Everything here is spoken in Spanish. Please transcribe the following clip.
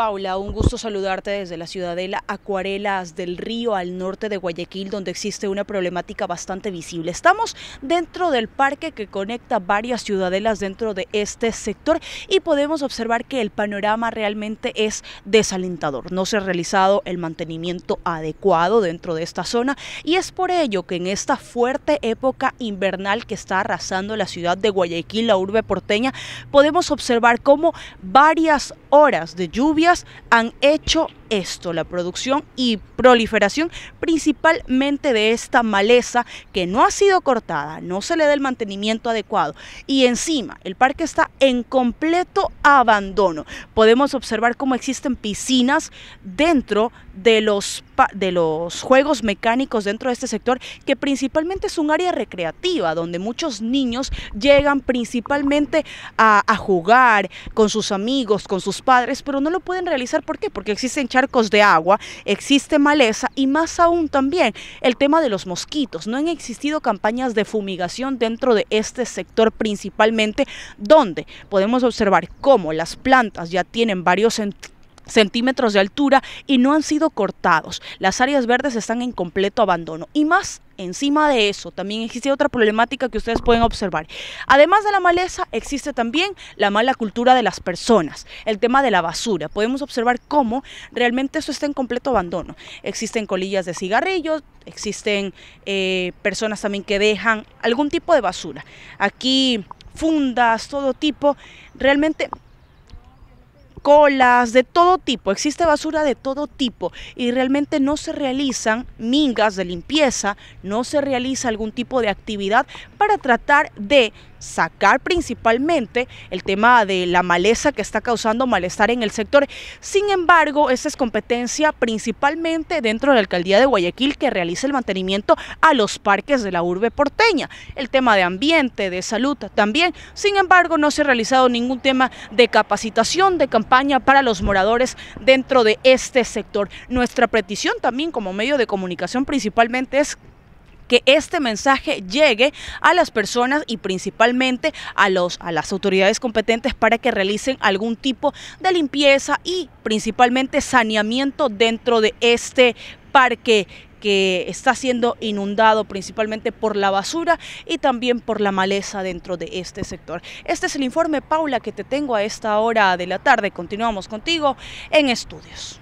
Paula, un gusto saludarte desde la ciudadela Acuarelas del Río al norte de Guayaquil, donde existe una problemática bastante visible. Estamos dentro del parque que conecta varias ciudadelas dentro de este sector y podemos observar que el panorama realmente es desalentador. No se ha realizado el mantenimiento adecuado dentro de esta zona y es por ello que en esta fuerte época invernal que está arrasando la ciudad de Guayaquil, la urbe porteña, podemos observar cómo varias horas de lluvia han hecho esto, la producción y proliferación principalmente de esta maleza que no ha sido cortada, no se le da el mantenimiento adecuado y encima el parque está en completo abandono. Podemos observar cómo existen piscinas dentro de los de los juegos mecánicos dentro de este sector, que principalmente es un área recreativa, donde muchos niños llegan principalmente a, a jugar con sus amigos, con sus padres, pero no lo pueden realizar. ¿Por qué? Porque existen de agua, existe maleza y más aún también el tema de los mosquitos. No han existido campañas de fumigación dentro de este sector principalmente, donde podemos observar cómo las plantas ya tienen varios centímetros de altura y no han sido cortados. Las áreas verdes están en completo abandono. Y más encima de eso, también existe otra problemática que ustedes pueden observar. Además de la maleza, existe también la mala cultura de las personas, el tema de la basura. Podemos observar cómo realmente eso está en completo abandono. Existen colillas de cigarrillos, existen eh, personas también que dejan algún tipo de basura. Aquí fundas, todo tipo. Realmente colas, de todo tipo, existe basura de todo tipo y realmente no se realizan mingas de limpieza, no se realiza algún tipo de actividad para tratar de sacar principalmente el tema de la maleza que está causando malestar en el sector. Sin embargo, esa es competencia principalmente dentro de la alcaldía de Guayaquil que realiza el mantenimiento a los parques de la urbe porteña. El tema de ambiente, de salud también. Sin embargo, no se ha realizado ningún tema de capacitación, de campaña para los moradores dentro de este sector. Nuestra petición también como medio de comunicación principalmente es que este mensaje llegue a las personas y principalmente a, los, a las autoridades competentes para que realicen algún tipo de limpieza y principalmente saneamiento dentro de este parque que está siendo inundado principalmente por la basura y también por la maleza dentro de este sector. Este es el informe, Paula, que te tengo a esta hora de la tarde. Continuamos contigo en estudios.